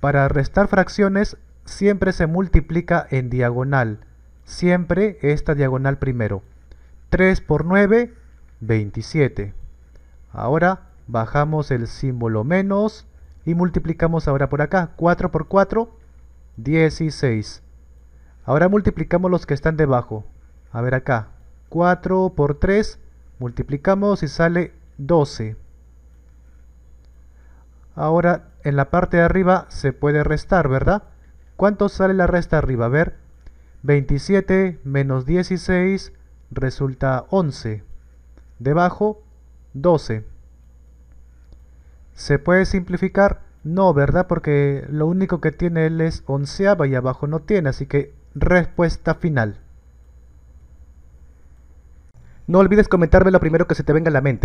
Para restar fracciones siempre se multiplica en diagonal, siempre esta diagonal primero. 3 por 9, 27. Ahora bajamos el símbolo menos y multiplicamos ahora por acá. 4 por 4, 16. Ahora multiplicamos los que están debajo. A ver acá. 4 por 3, multiplicamos y sale 12. Ahora en la parte de arriba se puede restar, ¿verdad? ¿Cuánto sale la resta arriba? A ver, 27 menos 16 resulta 11. Debajo, 12. ¿Se puede simplificar? No, ¿verdad? Porque lo único que tiene él es onceava y abajo no tiene, así que respuesta final. No olvides comentarme lo primero que se te venga a la mente.